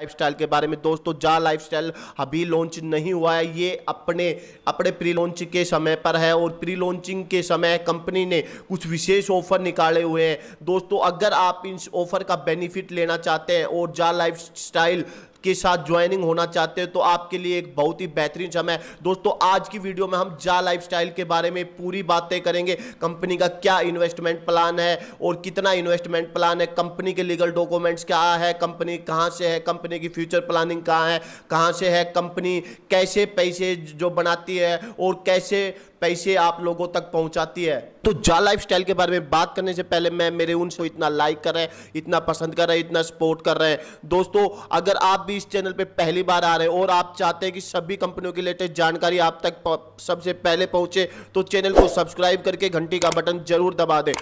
lifestyle के बारे में दोस्तों जा लाइफस्टाइल अभी लॉन्च नहीं हुआ है ये अपने अपने प्री लॉन्च के समय पर है और प्री लॉन्चिंग के समय कंपनी ने कुछ विशेष ऑफर निकाले हुए हैं दोस्तों अगर आप इस ऑफर का बेनिफिट लेना चाहते हैं और जा लाइफस्टाइल के साथ ज्वाइनिंग होना चाहते हो तो आपके लिए एक बहुत ही बेहतरीन समय दोस्तों आज की वीडियो में हम जा लाइफस्टाइल के बारे में पूरी बातें करेंगे कंपनी का क्या इन्वेस्टमेंट प्लान है और कितना इन्वेस्टमेंट प्लान है कंपनी के लीगल डॉक्यूमेंट्स क्या है कंपनी कहाँ से है कंपनी की फ्यूचर प्लानिंग कहाँ है कहाँ से है कंपनी कैसे पैसे जो बनाती है और कैसे पैसे आप लोगों तक पहुँचाती है तो जा लाइफ के बारे में बात करने से पहले मैं मेरे उन शो इतना लाइक कर रहे हैं इतना पसंद कर रहे हैं इतना सपोर्ट कर रहे हैं दोस्तों अगर आप भी इस चैनल पर पहली बार आ रहे हैं और आप चाहते हैं कि सभी कंपनियों की लेटेस्ट जानकारी आप तक सबसे पहले पहुंचे तो चैनल को सब्सक्राइब करके घंटी का बटन जरूर दबा दें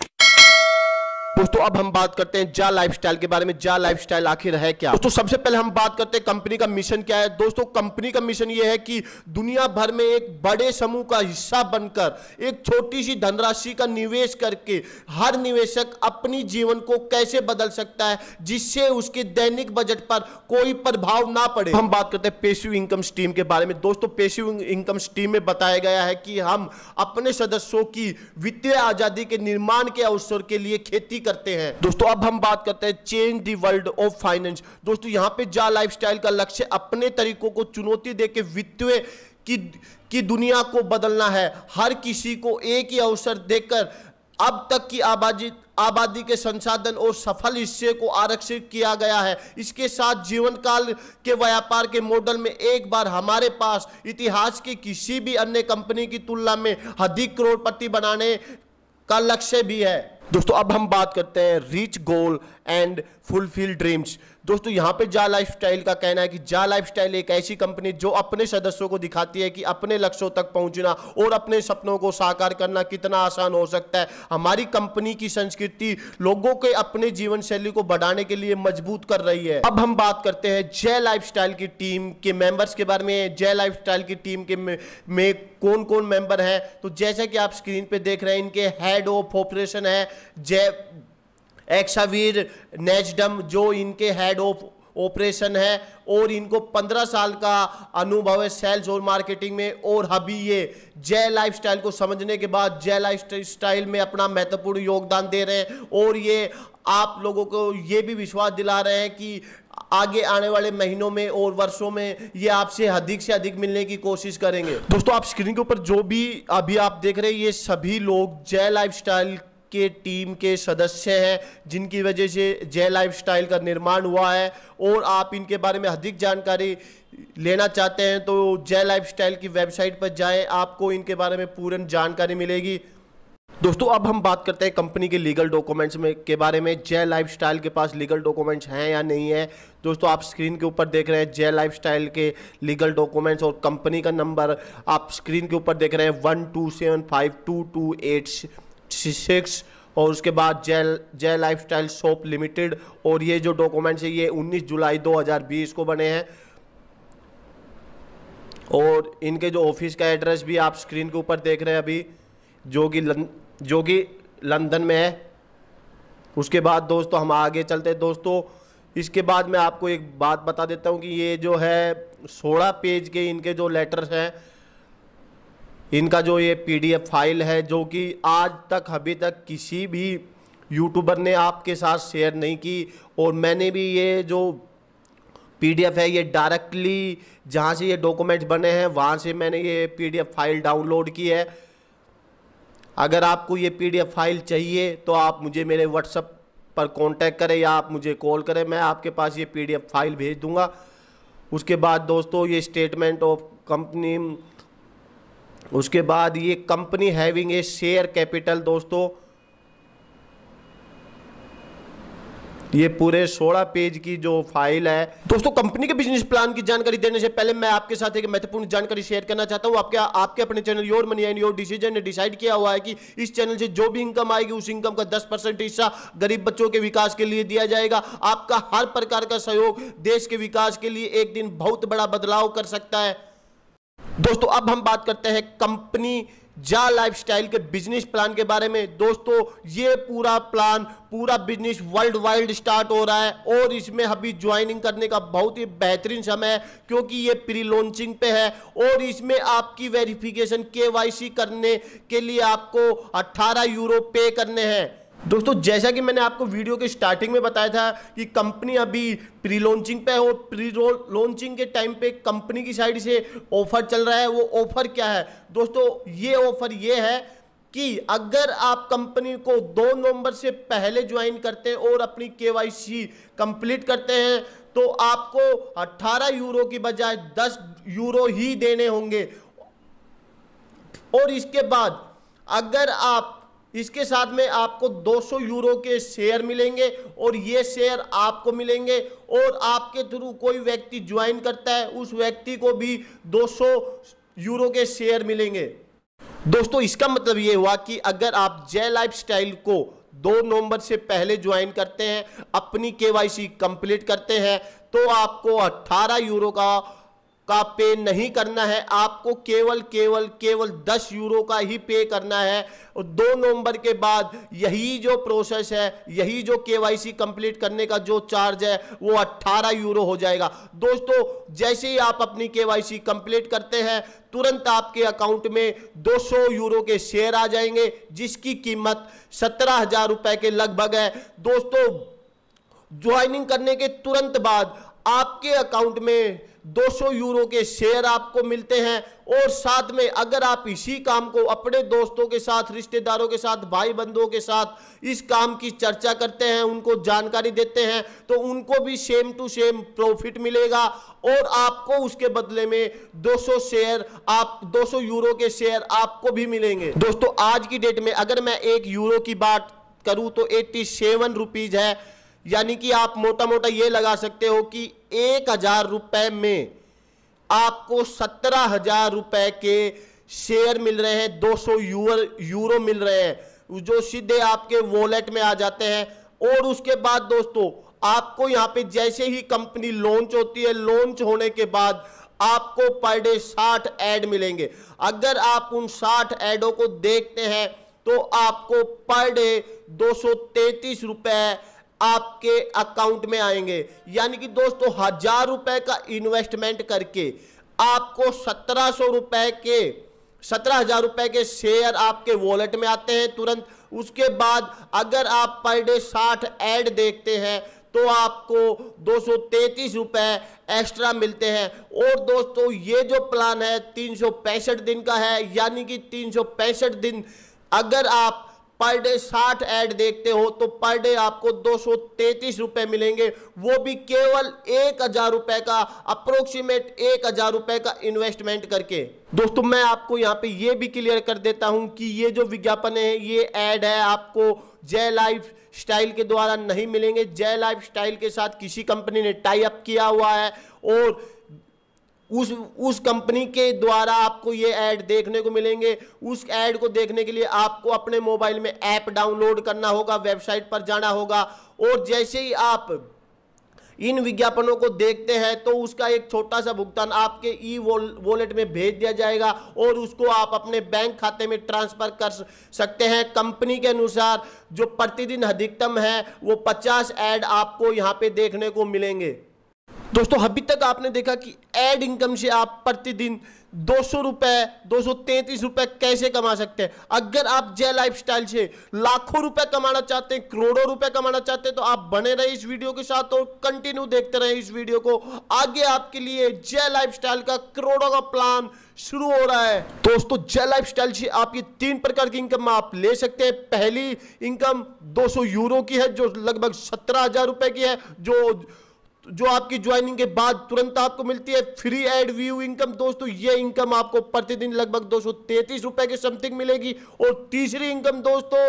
दोस्तों अब हम बात करते हैं जा लाइफस्टाइल के बारे में जा लाइफस्टाइल आखिर है क्या दोस्तों सबसे पहले हम बात करते हैं कंपनी का मिशन क्या है दोस्तों कंपनी का मिशन यह है कि दुनिया भर में एक बड़े समूह का हिस्सा बनकर एक छोटी सी धनराशि का निवेश करके हर निवेशक अपनी जीवन को कैसे बदल सकता है जिससे उसके दैनिक बजट पर कोई प्रभाव ना पड़े हम बात करते हैं पेशिव इनकम स्टीम के बारे में दोस्तों पेशिव इनकम स्टीम में बताया गया है कि हम अपने सदस्यों की वित्तीय आजादी के निर्माण के अवसर के लिए खेती करते हैं दोस्तों अब हम बात करते हैं change the world of finance दोस्तों यहां पे जा लाइफस्टाइल का लक्ष्य अपने तरीकों को चुनौती देके वित्तीय की की दुनिया को बदलना है हर किसी को एक ही अवसर देकर अब तक की आबादी आबादी के संसाधन और सफल हिस्से को आरक्षित किया गया है इसके साथ जीवन काल के व्यापार के मॉडल में एक बार हमारे पास इतिहास की किसी भी अन्य कंपनी की तुलना में अधिक करोड़पति बनाने का लक्ष्य भी है दोस्तों अब हम बात करते हैं reach goal and fulfil dreams दोस्तों यहाँ पे जा लाइफस्टाइल का कहना है कि जा लाइफस्टाइल एक ऐसी कंपनी जो अपने सदस्यों को दिखाती है कि अपने लक्ष्यों तक पहुंचना और अपने सपनों को साकार करना कितना आसान हो सकता है हमारी कंपनी की संस्कृति लोगों के अपने जीवन शैली को बढ़ाने के लिए मजबूत कर रही है अब हम बात करते हैं जय लाइफ की टीम के मेंबर्स के बारे में जय लाइफ की टीम के में, कौन कौन मेंबर है तो जैसा कि आप स्क्रीन पे देख रहे हैं इनके हेड ऑफ ऑपरेशन है जय एक्सावीर नेजडम जो इनके हेड ऑफ ऑपरेशन है और इनको 15 साल का अनुभव है सेल्स और मार्केटिंग में और हबी ये जय लाइफस्टाइल को समझने के बाद जय लाइफस्टाइल में अपना महत्वपूर्ण योगदान दे रहे हैं और ये आप लोगों को ये भी विश्वास दिला रहे हैं कि आगे आने वाले महीनों में और वर्षों में ये आपसे अधिक से अधिक मिलने की कोशिश करेंगे दोस्तों आप स्क्रीन के ऊपर जो भी अभी आप देख रहे हैं ये सभी लोग जय लाइफस्टाइल के टीम के सदस्य हैं जिनकी वजह से जय लाइफस्टाइल का निर्माण हुआ है और आप इनके बारे में अधिक जानकारी लेना चाहते हैं तो जय लाइफस्टाइल की वेबसाइट पर जाएं आपको इनके बारे में पूर्ण जानकारी मिलेगी दोस्तों अब हम बात करते हैं कंपनी के लीगल डॉक्यूमेंट्स में के बारे में जय लाइफस्टाइल के पास लीगल डॉक्यूमेंट्स हैं या नहीं है दोस्तों आप स्क्रीन के ऊपर देख रहे हैं जय लाइफस्टाइल के लीगल डॉक्यूमेंट्स और कंपनी का नंबर आप स्क्रीन के ऊपर देख रहे हैं one two seven five two two eight six और उसके बाद जय जय स्टाइल शॉप लिमिटेड और ये जो डॉक्यूमेंट्स है ये 19 जुलाई 2020 को बने हैं और इनके जो ऑफिस का एड्रेस भी आप स्क्रीन के ऊपर देख रहे हैं अभी जो कि जो कि लंदन में है उसके बाद दोस्तों हम आगे चलते हैं दोस्तों इसके बाद मैं आपको एक बात बता देता हूँ कि ये जो है सोलह पेज के इनके जो लेटर्स हैं इनका जो ये पीडीएफ फाइल है जो कि आज तक अभी तक किसी भी यूट्यूबर ने आपके साथ शेयर नहीं की और मैंने भी ये जो पीडीएफ है ये डायरेक्टली जहाँ से ये डॉक्यूमेंट्स बने हैं वहाँ से मैंने ये पीडीएफ फाइल डाउनलोड की है अगर आपको ये पीडीएफ फाइल चाहिए तो आप मुझे मेरे व्हाट्सअप पर कांटेक्ट करें या आप मुझे कॉल करें मैं आपके पास ये पीडीएफ फाइल भेज दूँगा उसके बाद दोस्तों ये स्टेटमेंट ऑफ कंपनी उसके बाद ये company having a share capital दोस्तों ये पूरे सोलह पेज की जो फाइल है दोस्तों कंपनी के बिजनेस प्लान की जानकारी देने से पहले मैं आपके साथ एक महत्वपूर्ण जानकारी शेयर करना चाहता हूं आपके आपके अपने channel your money and your decision ने डिसाइड किया हुआ है कि इस चैनल से जो भी इनकम आएगी उस इनकम का दस परसेंट हिस्सा गरीब बच्चों के विकास के लिए दिया जाएगा आपका हर प्रकार का सहयोग देश के विकास के लिए एक दिन बहुत बड़ा बदलाव कर सकता है दोस्तों अब हम बात करते हैं कंपनी जा लाइफस्टाइल के बिजनेस प्लान के बारे में दोस्तों ये पूरा प्लान पूरा बिजनेस वर्ल्ड वाइड स्टार्ट हो रहा है और इसमें अभी ज्वाइनिंग करने का बहुत ही बेहतरीन समय है क्योंकि ये प्री लॉन्चिंग पे है और इसमें आपकी वेरिफिकेशन केवाईसी करने के लिए आपको 18 यूरो पे करने हैं दोस्तों जैसा कि मैंने आपको वीडियो के स्टार्टिंग में बताया था कि कंपनी अभी प्री लॉन्चिंग पे है और प्री लॉन्चिंग के टाइम पे कंपनी की साइड से ऑफर चल रहा है वो ऑफर क्या है दोस्तों ये ऑफर ये है कि अगर आप कंपनी को दो नवंबर से पहले ज्वाइन करते हैं और अपनी केवाईसी कंप्लीट करते हैं तो आपको 18 यूरो की बजाय 10 यूरो ही देने होंगे और इसके बाद अगर आप इसके साथ में आपको 200 यूरो के शेयर मिलेंगे और ये शेयर आपको मिलेंगे और आपके थ्रू कोई व्यक्ति ज्वाइन करता है उस व्यक्ति को भी 200 यूरो के शेयर मिलेंगे दोस्तों इसका मतलब ये हुआ कि अगर आप जय लाइफस्टाइल को दो नवंबर से पहले ज्वाइन करते हैं अपनी केवाईसी कंप्लीट करते हैं तो आपको 18 यूरो का का पे नहीं करना है आपको केवल केवल केवल 10 यूरो का ही पे करना है और दो नवंबर के बाद यही जो प्रोसेस है यही जो केवाईसी कंप्लीट करने का जो चार्ज है वो 18 यूरो हो जाएगा दोस्तों जैसे ही आप अपनी केवाईसी कंप्लीट करते हैं तुरंत आपके अकाउंट में 200 यूरो के शेयर आ जाएंगे जिसकी कीमत सत्रह हजार रुपए के लगभग है दोस्तों ज्वाइनिंग करने के तुरंत बाद आपके अकाउंट में 200 यूरो के शेयर आपको मिलते हैं और साथ में अगर आप इसी काम को अपने दोस्तों के साथ रिश्तेदारों के साथ भाई बंधुओं के साथ इस काम की चर्चा करते हैं उनको जानकारी देते हैं तो उनको भी सेम टू सेम प्रॉफिट मिलेगा और आपको उसके बदले में 200 शेयर आप 200 यूरो के शेयर आपको भी मिलेंगे दोस्तों आज की डेट में अगर मैं एक यूरो की बात करूँ तो एट्टी सेवन रुपीज़ है यानी कि आप मोटा मोटा ये लगा सकते हो कि एक हजार रुपए में आपको सत्रह हजार रुपए के शेयर मिल रहे हैं दो सौ यूरो मिल रहे हैं जो सीधे आपके वॉलेट में आ जाते हैं और उसके बाद दोस्तों आपको यहाँ पे जैसे ही कंपनी लॉन्च होती है लॉन्च होने के बाद आपको पर डे साठ एड मिलेंगे अगर आप उन साठ एडों को देखते हैं तो आपको पर डे दो सौ रुपए आपके अकाउंट में आएंगे यानी कि दोस्तों हजार रुपए का इन्वेस्टमेंट करके आपको सत्रह सौ रुपए के सत्रह हजार रुपए के शेयर आपके वॉलेट में आते हैं तुरंत उसके बाद अगर आप पर डे साठ एड देखते हैं तो आपको दो सौ तैंतीस रुपए एक्स्ट्रा मिलते हैं और दोस्तों ये जो प्लान है तीन सौ पैंसठ दिन का है यानी कि तीन सौ पैंसठ दिन अगर आप पर डे साठ ऐड देखते हो तो पर डे आपको दो सौ तैतीस मिलेंगे वो भी केवल एक हज़ार रुपए का अप्रोक्सीमेट एक हज़ार रुपए का इन्वेस्टमेंट करके दोस्तों मैं आपको यहां पे ये भी क्लियर कर देता हूं कि ये जो विज्ञापन है ये ऐड है आपको जय लाइफ स्टाइल के द्वारा नहीं मिलेंगे जय लाइफ स्टाइल के साथ किसी कंपनी ने टाई अप किया हुआ है और उस उस कंपनी के द्वारा आपको ये ऐड देखने को मिलेंगे उस ऐड को देखने के लिए आपको अपने मोबाइल में ऐप डाउनलोड करना होगा वेबसाइट पर जाना होगा और जैसे ही आप इन विज्ञापनों को देखते हैं तो उसका एक छोटा सा भुगतान आपके ई वॉलेट में भेज दिया जाएगा और उसको आप अपने बैंक खाते में ट्रांसफर कर सकते हैं कंपनी के अनुसार जो प्रतिदिन अधिकतम है वो 50 ऐड आपको यहाँ पे देखने को मिलेंगे दोस्तों अभी तक आपने देखा कि एड इनकम से आप प्रतिदिन दो सौ रुपए दो सौ तैंतीस रुपये कैसे कमा सकते हैं अगर आप जय लाइफस्टाइल से लाखों रुपए कमाना चाहते हैं करोड़ों रुपए कमाना चाहते हैं तो आप बने रहे इस वीडियो के साथ और कंटिन्यू देखते रहे इस वीडियो को आगे आपके लिए जय लाइफस्टाइल का करोड़ों का प्लान शुरू हो रहा है दोस्तों जय स्टाइल से आप ये तीन प्रकार की इनकम आप ले सकते हैं पहली इनकम सौ यूरो की है जो लगभग सत्रह हजार रुपए की है जो जो आपकी ज्वाइनिंग के बाद तुरंत आपको मिलती है फ्री एड व्यू इनकम दोस्तों ये इनकम आपको प्रतिदिन लगभग दो सौ रुपए के समथिंग मिलेगी और तीसरी इनकम दोस्तों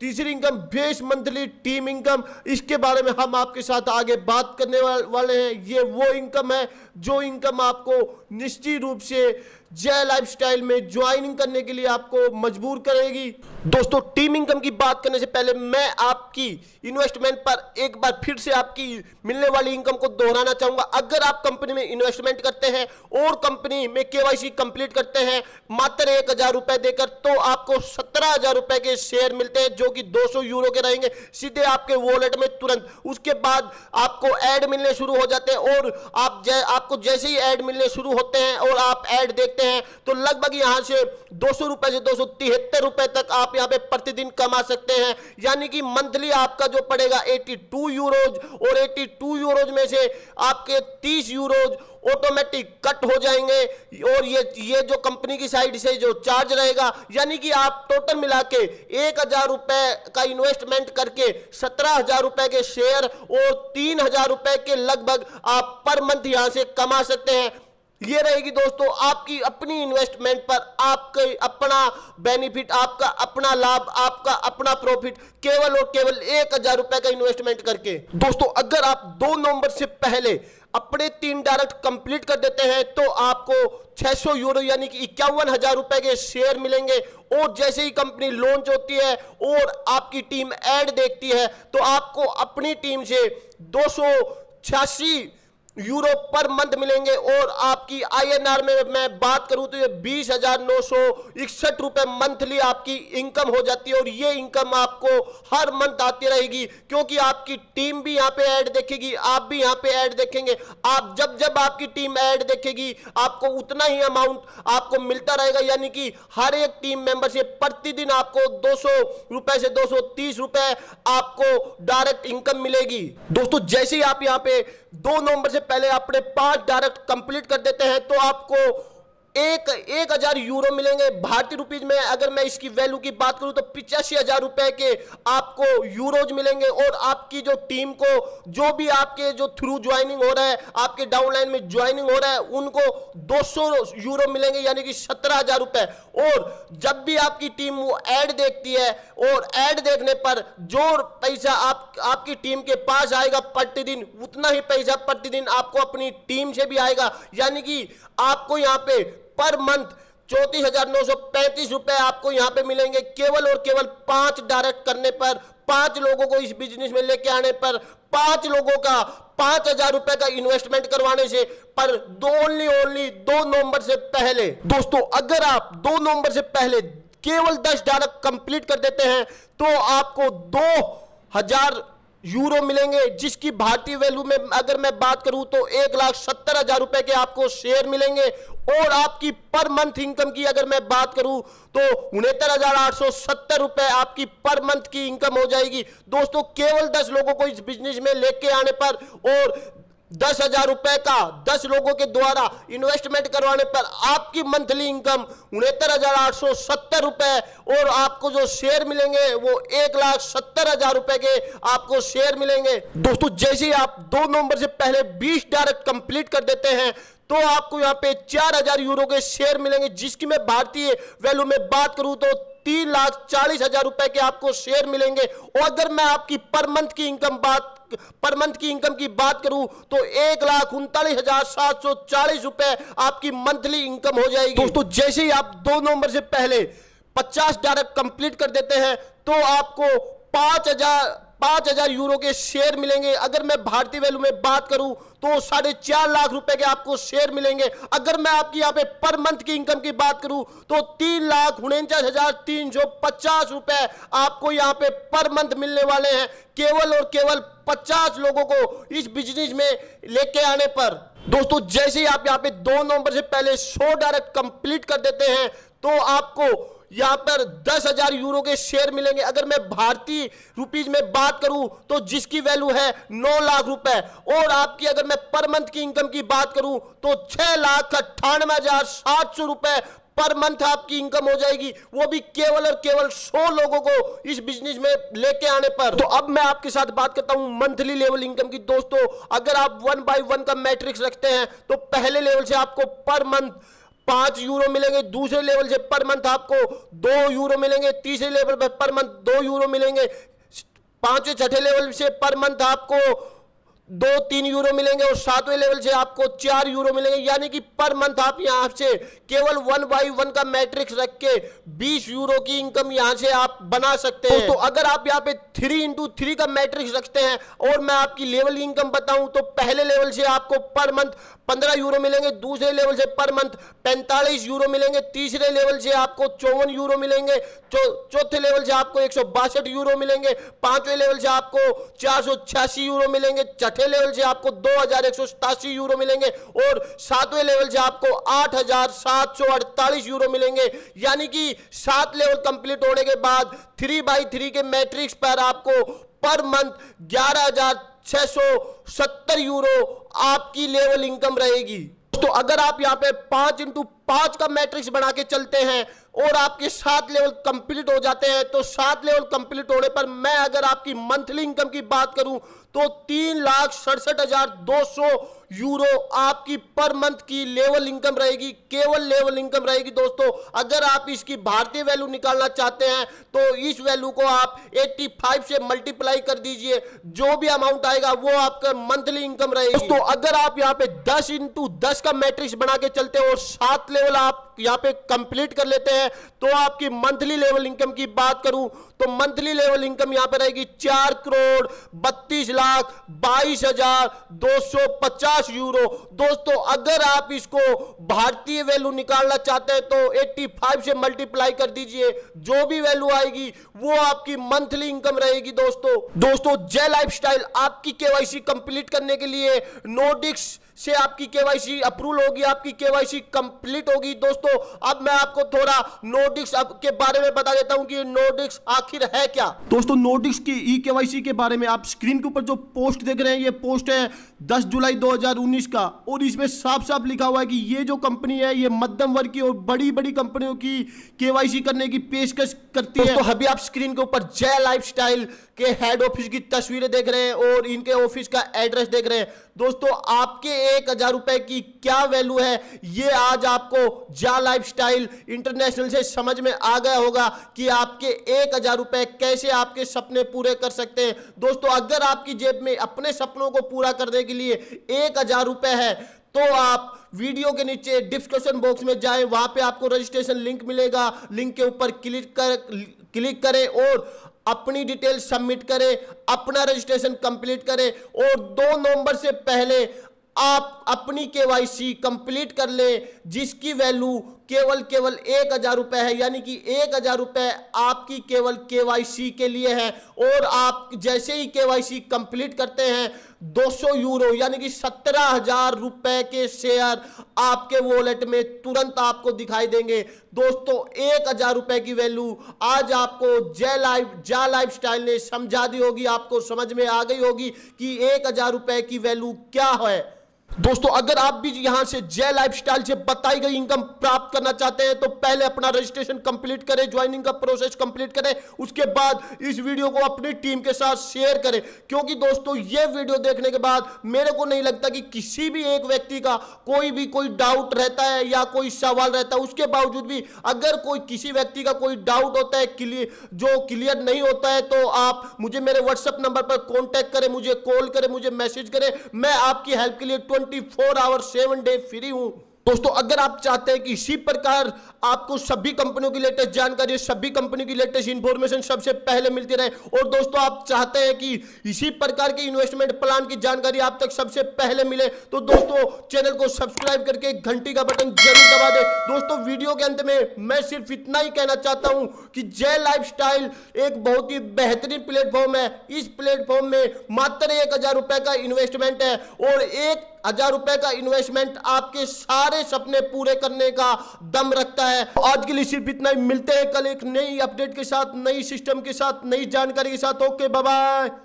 तीसरी income base monthly team income इसके बारे में हम आपके साथ आगे बात करने वाले हैं ये वो इनकम है जो इनकम आपको निश्चित रूप से जय लाइफस्टाइल में ज्वाइनिंग करने के लिए आपको मजबूर करेगी दोस्तों टीम इनकम की बात करने से पहले मैं आपकी इन्वेस्टमेंट पर एक बार फिर से आपकी मिलने वाली इनकम को दोहराना चाहूंगा अगर आप कंपनी में इन्वेस्टमेंट करते हैं और कंपनी में केवाईसी कंप्लीट करते हैं मात्र एक हजार रुपए देकर तो आपको सत्रह हजार रुपए के शेयर मिलते हैं जो कि 200 यूरो के रहेंगे सीधे आपके वॉलेट में तुरंत उसके बाद आपको एड मिलने शुरू हो जाते हैं और आप जै, आपको जैसे ही एड मिलने शुरू होते हैं और आप एड देखते करते हैं तो लगभग यहां से दो रुपए से दो रुपए तक आप यहां पे प्रतिदिन कमा सकते हैं यानी कि मंथली आपका जो पड़ेगा 82 टू यूरोज और 82 टू यूरोज में से आपके 30 यूरोज ऑटोमेटिक कट हो जाएंगे और ये ये जो कंपनी की साइड से जो चार्ज रहेगा यानी कि आप टोटल मिला के एक हजार रुपए का इन्वेस्टमेंट करके सत्रह हजार रुपए के शेयर और तीन हजार रुपए के लगभग आप पर मंथ यहां से कमा सकते हैं ये रहेगी दोस्तों आपकी अपनी इन्वेस्टमेंट पर आपके अपना बेनिफिट आपका अपना लाभ आपका अपना प्रॉफिट केवल और केवल एक हजार रुपए का इन्वेस्टमेंट करके दोस्तों अगर आप दो नवंबर से पहले अपने तीन डायरेक्ट कंप्लीट कर देते हैं तो आपको 600 यूरो यानी कि इक्यावन हजार रुपए के शेयर मिलेंगे और जैसे ही कंपनी लॉन्च होती है और आपकी टीम एड देखती है तो आपको अपनी टीम से दो सौ छियासी यूरो पर मंथ मिलेंगे और आपकी आईएनआर में मैं बात करूं तो ये बीस हजार नौ सौ इकसठ रुपए मंथली आपकी इनकम हो जाती है और ये इनकम आपको हर मंथ आती रहेगी क्योंकि आपकी टीम भी यहाँ पे ऐड देखेगी आप भी यहाँ पे ऐड देखेंगे आप जब जब आपकी टीम ऐड देखेगी आपको उतना ही अमाउंट आपको मिलता रहेगा यानी कि हर एक टीम मेंबर से प्रतिदिन आपको दो रुपए से दो रुपए आपको डायरेक्ट इनकम मिलेगी दोस्तों जैसे ही आप यहाँ पे दो नवंबर से पहले अपने पांच डायरेक्ट कंप्लीट कर देते हैं तो आपको एक एक हजार यूरो मिलेंगे भारतीय रुपीज में अगर मैं इसकी वैल्यू की बात करूं तो पिचासी हजार रुपए के आपको यूरोज मिलेंगे और आपकी जो टीम को जो भी आपके जो थ्रू ज्वाइनिंग हो रहा है आपके डाउनलाइन में ज्वाइनिंग हो रहा है उनको 200 यूरो मिलेंगे यानी कि सत्रह हजार रुपए और जब भी आपकी टीम वो एड देखती है और एड देखने पर जो पैसा आप आपकी टीम के पास आएगा प्रतिदिन उतना ही पैसा प्रतिदिन आपको अपनी टीम से भी आएगा यानी कि आपको यहाँ पे पर मंथ चौतीस हजार नौ सौ पैंतीस रुपए आपको यहां पे मिलेंगे केवल और केवल पांच डायरेक्ट करने पर पांच लोगों को इस बिजनेस में लेके आने पर पांच लोगों का पांच हजार रुपए का इन्वेस्टमेंट करवाने से पर दो ओनली ओनली दो नवंबर से पहले दोस्तों अगर आप दो नवंबर से पहले केवल दस डायरेक्ट कंप्लीट कर देते हैं तो आपको दो हजार यूरो मिलेंगे जिसकी भारतीय वैल्यू में अगर मैं बात करूं तो एक लाख सत्तर हजार रुपए के आपको शेयर मिलेंगे और आपकी पर मंथ इनकम की अगर मैं बात करूं तो उनहत्तर हजार आठ सौ सत्तर रुपए आपकी पर मंथ की इनकम हो जाएगी दोस्तों केवल दस लोगों को इस बिजनेस में लेके आने पर और दस हजार रुपए का दस लोगों के द्वारा इन्वेस्टमेंट करवाने पर आपकी मंथली इनकम उनहत्तर हजार आठ सौ सत्तर रुपए और आपको जो शेयर मिलेंगे वो एक लाख सत्तर हजार रुपए के आपको शेयर मिलेंगे दोस्तों जैसे ही आप दो नवंबर से पहले बीस डायरेक्ट कंप्लीट कर देते हैं तो आपको यहाँ पे चार हजार यूरो के शेयर मिलेंगे जिसकी मैं भारतीय वैल्यू में बात करूं तो तीन लाख चालीस हजार रुपए के आपको शेयर मिलेंगे और अगर मैं आपकी पर मंथ की इनकम बात पर मंथ की इनकम की बात करूं तो एक लाख उनतालीस हजार सात सौ चालीस रुपए आपकी मंथली इनकम हो जाएगी दोस्तों जैसे ही आप दो नवंबर से पहले पचास डायरेक्ट कंप्लीट कर देते हैं तो आपको पांच हजार पांच हजार यूरो के शेयर मिलेंगे अगर मैं भारतीय वैल्यू में बात करूं तो साढ़े चार लाख रुपए के आपको शेयर मिलेंगे अगर मैं आपकी यहां पे पर मंथ की इनकम की बात करूं तो तीन लाख उनचास हजार तीन सौ पचास रुपए आपको यहां पे पर मंथ मिलने वाले हैं केवल और केवल पचास लोगों को इस बिजनेस में लेके आने पर दोस्तों जैसे ही आप यहाँ पे दो नवंबर से पहले शो डायरेक्ट कंप्लीट कर देते हैं तो आपको यहां पर दस हजार यूरो के शेयर मिलेंगे अगर मैं भारतीय रुपीज में बात करूं तो जिसकी वैल्यू है नौ लाख रुपए और आपकी अगर मैं पर मंथ की इनकम की बात करूं तो छह लाख अट्ठानवे हजार सात सौ रुपए पर मंथ आपकी इनकम हो जाएगी वो भी केवल और केवल सौ लोगों को इस बिजनेस में लेके आने पर तो अब मैं आपके साथ बात करता हूं मंथली लेवल इनकम की दोस्तों अगर आप वन बाय वन का मैट्रिक्स रखते हैं तो पहले लेवल से आपको पर मंथ पांच यूरो मिलेंगे दूसरे लेवल से पर मंथ आपको दो यूरो मिलेंगे तीसरे लेवल पर पर मंथ दो यूरो मिलेंगे पांचवें छठे लेवल से पर मंथ आपको दो तीन यूरो मिलेंगे और सातवें लेवल से आपको चार यूरो मिलेंगे यानी कि पर मंथ आप यहां से केवल वन बाई वन का मैट्रिक्स रख के बीस यूरो की इनकम यहां से आप बना सकते हैं तो, तो अगर आप यहां पे थ्री इंटू थ्री का मैट्रिक्स रखते हैं और मैं आपकी लेवल इनकम बताऊं तो पहले लेवल से आपको पर मंथ पंद्रह यूरो मिलेंगे दूसरे लेवल से पर मंथ पैंतालीस यूरो मिलेंगे तीसरे लेवल से आपको चौवन यूरो मिलेंगे चौथे लेवल से आपको एक यूरो मिलेंगे पांचवें लेवल से आपको चार यूरो मिलेंगे छठे लेवल से आपको दो यूरो मिलेंगे और सातवें लेवल से आपको आठ यूरो मिलेंगे यानी कि सात लेवल कंप्लीट होने के बाद थ्री बाई थ्री के मैट्रिक्स पर आपको पर मंथ ग्यारह हजार 670 यूरो आपकी लेवल इनकम रहेगी तो अगर आप यहां पे पांच इंटू पांच का मैट्रिक्स बना के चलते हैं और आपके सात लेवल कंप्लीट हो जाते हैं तो सात लेवल कंप्लीट होने पर मैं अगर आपकी मंथली इनकम की बात करूं तो तीन लाख सड़सठ हजार दो सौ यूरो आपकी पर मंथ की लेवल इनकम रहेगी केवल लेवल इनकम रहेगी दोस्तों अगर आप इसकी भारतीय वैल्यू निकालना चाहते हैं तो इस वैल्यू को आप 85 से मल्टीप्लाई कर दीजिए जो भी अमाउंट आएगा वो आपका मंथली इनकम रहेगी दोस्तों अगर आप यहाँ पे 10 इंटू दस का मैट्रिक्स बना के चलते हो और सात लेवल आप यहाँ पे कंप्लीट कर लेते हैं तो आपकी मंथली लेवल इनकम की बात करूं तो मंथली लेवल इनकम यहां पर रहेगी चार करोड़ बत्तीस लाख बाईस हजार दो सौ पचास यूरो दोस्तों अगर आप इसको भारतीय वैल्यू निकालना चाहते हैं तो 85 से मल्टीप्लाई कर दीजिए जो भी वैल्यू आएगी वो आपकी मंथली इनकम रहेगी दोस्तों दोस्तों जय लाइफस्टाइल आपकी केवाईसी कंप्लीट करने के लिए नोडिक्स से आपकी केवाईसी अप्रूवल होगी आपकी केवाईसी कंप्लीट होगी दोस्तों अब मैं आपको थोड़ा नोटिक्स के बारे में बता देता हूं कि नोटिक्स आखिर है क्या दोस्तों नोटिक्स की ई केवाईसी के बारे में आप स्क्रीन के ऊपर जो पोस्ट देख रहे हैं ये पोस्ट है 10 जुलाई 2019 का और इसमें साफ साफ लिखा हुआ है कि ये जो कंपनी है ये मध्यम वर्ग की और बड़ी बड़ी कंपनियों की केवाईसी करने की पेशकश करती है तो अभी आप स्क्रीन के ऊपर जय लाइफस्टाइल के हेड ऑफिस की तस्वीरें देख रहे हैं और इनके ऑफिस का एड्रेस देख रहे हैं दोस्तों आपके एक हजार रुपए की क्या वैल्यू है ये आज आपको जा स्टाइल इंटरनेशनल से समझ में आ गया होगा कि आपके एक हजार रुपए कैसे आपके सपने पूरे कर सकते हैं दोस्तों अगर आपकी जेब में अपने सपनों को पूरा करने की के लिए एक हजार रुपए है तो आप वीडियो के नीचे डिस्क्रिप्शन बॉक्स में जाएं वहां पे आपको रजिस्ट्रेशन लिंक मिलेगा लिंक के ऊपर क्लिक कर क्लिक करें और अपनी डिटेल सबमिट करें अपना रजिस्ट्रेशन कंप्लीट करें और दो नवंबर से पहले आप अपनी केवाईसी कंप्लीट कर लें जिसकी वैल्यू केवल केवल एक हजार रुपए है यानी कि एक हजार रुपए आपकी केवल केवाईसी के लिए है और आप जैसे ही केवाईसी कंप्लीट करते हैं 200 यूरो यानी कि सत्रह हजार रुपए के शेयर आपके वॉलेट में तुरंत आपको दिखाई देंगे दोस्तों एक हजार रुपए की वैल्यू आज आपको जय लाइफ जा लाइफ स्टाइल ने समझा दी होगी आपको समझ में आ गई होगी कि एक हजार रुपए की वैल्यू क्या है दोस्तों अगर आप भी यहां से जय लाइफस्टाइल से बताई गई इनकम प्राप्त करना चाहते हैं तो पहले अपना रजिस्ट्रेशन कंप्लीट करें ज्वाइनिंग का प्रोसेस कंप्लीट करें उसके बाद इस वीडियो को अपनी टीम के साथ शेयर करें क्योंकि दोस्तों ये वीडियो देखने के बाद मेरे को नहीं लगता कि किसी भी एक व्यक्ति का कोई भी कोई डाउट रहता है या कोई सवाल रहता है उसके बावजूद भी अगर कोई किसी व्यक्ति का कोई डाउट होता है क्लियर जो क्लियर नहीं होता है तो आप मुझे मेरे व्हाट्सएप नंबर पर कॉन्टैक्ट करें मुझे कॉल करें मुझे मैसेज करें मैं आपकी हेल्प के लिए twenty twenty four hour seven day free हूं दोस्तों अगर आप चाहते हैं कि इसी प्रकार आपको सभी कंपनियों की लेटेस्ट जानकारी सभी कंपनी की लेटेस्ट इंफॉर्मेशन सबसे पहले मिलती रहे और दोस्तों आप चाहते हैं कि इसी प्रकार के इन्वेस्टमेंट प्लान की जानकारी आप तक सबसे पहले मिले तो दोस्तों चैनल को सब्सक्राइब करके घंटी का बटन जरूर दबा दे दोस्तों वीडियो के अंत में मैं सिर्फ इतना ही कहना चाहता हूं कि जय लाइफस्टाइल एक बहुत ही बेहतरीन प्लेटफॉर्म है इस प्लेटफॉर्म में मात्र एक हजार रुपए का इन्वेस्टमेंट है और एक हजार रुपए का इन्वेस्टमेंट आपके सारे सपने पूरे करने का दम रखता है आज के लिए सिर्फ इतना ही मिलते हैं कल एक नई अपडेट के साथ नई सिस्टम के साथ नई जानकारी के साथ ओके बाय